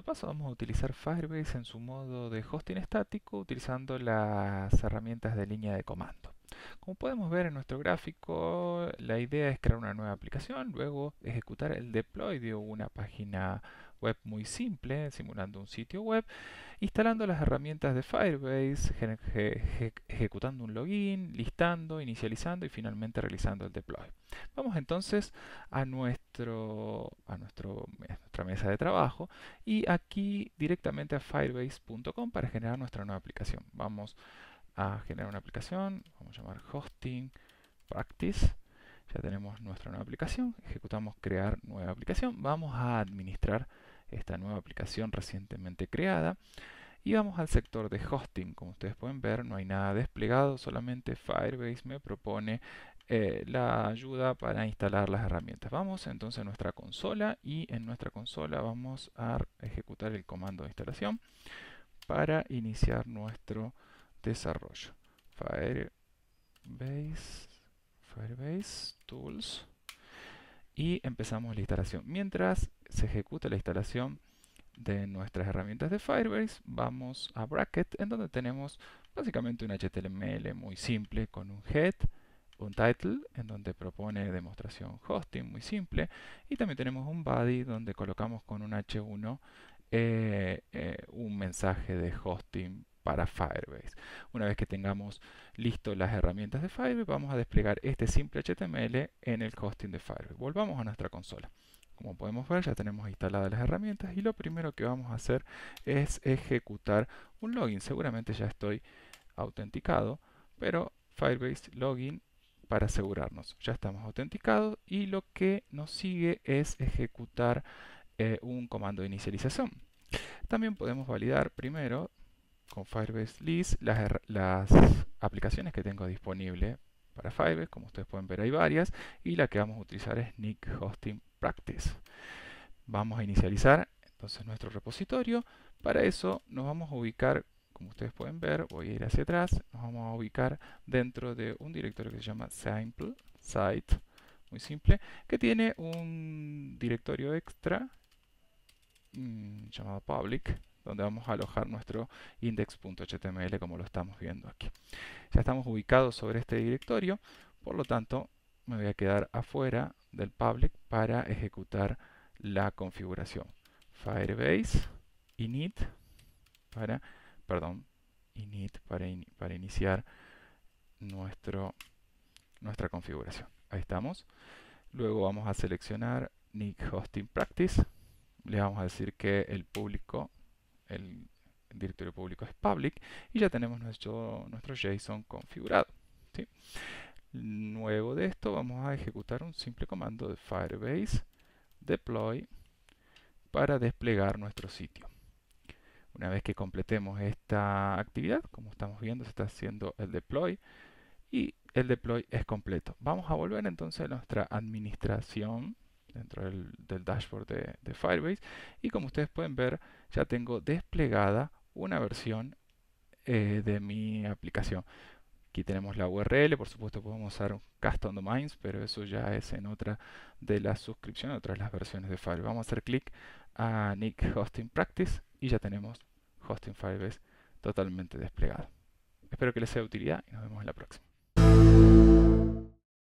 paso a paso vamos a utilizar Firebase en su modo de hosting estático utilizando las herramientas de línea de comando. Como podemos ver en nuestro gráfico, la idea es crear una nueva aplicación, luego ejecutar el deploy de una página web muy simple, simulando un sitio web, instalando las herramientas de Firebase, ejecutando un login, listando, inicializando y finalmente realizando el deploy. Vamos entonces a nuestro, a nuestro nuestra mesa de trabajo y aquí directamente a firebase.com para generar nuestra nueva aplicación. Vamos a generar una aplicación, vamos a llamar hosting practice. Ya tenemos nuestra nueva aplicación, ejecutamos crear nueva aplicación. Vamos a administrar esta nueva aplicación recientemente creada. Y vamos al sector de hosting. Como ustedes pueden ver, no hay nada desplegado, solamente Firebase me propone eh, la ayuda para instalar las herramientas. Vamos entonces a nuestra consola y en nuestra consola vamos a ejecutar el comando de instalación para iniciar nuestro desarrollo. Firebase, Firebase Tools y empezamos la instalación. Mientras se ejecuta la instalación, de nuestras herramientas de Firebase, vamos a Bracket, en donde tenemos básicamente un HTML muy simple con un head, un title, en donde propone demostración hosting, muy simple, y también tenemos un body, donde colocamos con un H1 eh, eh, un mensaje de hosting para Firebase. Una vez que tengamos listo las herramientas de Firebase, vamos a desplegar este simple HTML en el hosting de Firebase. Volvamos a nuestra consola. Como podemos ver ya tenemos instaladas las herramientas y lo primero que vamos a hacer es ejecutar un login. Seguramente ya estoy autenticado, pero Firebase login para asegurarnos. Ya estamos autenticados y lo que nos sigue es ejecutar eh, un comando de inicialización. También podemos validar primero con Firebase List las, las aplicaciones que tengo disponible para Fiverr, como ustedes pueden ver hay varias, y la que vamos a utilizar es Nick Hosting Practice. Vamos a inicializar entonces nuestro repositorio. Para eso nos vamos a ubicar, como ustedes pueden ver, voy a ir hacia atrás, nos vamos a ubicar dentro de un directorio que se llama Simple Site, muy simple, que tiene un directorio extra mm, llamado public, donde vamos a alojar nuestro index.html como lo estamos viendo aquí. Ya estamos ubicados sobre este directorio, por lo tanto me voy a quedar afuera del public para ejecutar la configuración. Firebase init para, perdón, init para, para iniciar nuestro, nuestra configuración. Ahí estamos. Luego vamos a seleccionar Nick Hosting Practice. Le vamos a decir que el público el directorio público es public y ya tenemos nuestro, nuestro JSON configurado. Nuevo de esto vamos a ejecutar un simple comando de Firebase deploy para desplegar nuestro sitio. Una vez que completemos esta actividad, como estamos viendo, se está haciendo el deploy y el deploy es completo. Vamos a volver entonces a nuestra administración dentro del, dashboard de, Firebase. Y como ustedes pueden ver, ya tengo desplegada una versión eh, de mi aplicación. Aquí tenemos la URL, por supuesto podemos usar un custom domains, pero eso ya es en otra de las suscripciones, otras las versiones de Firebase. Vamos a hacer clic a Nick Hosting Practice y ya tenemos Hosting Firebase totalmente desplegado. Espero que les sea de utilidad y nos vemos en la próxima.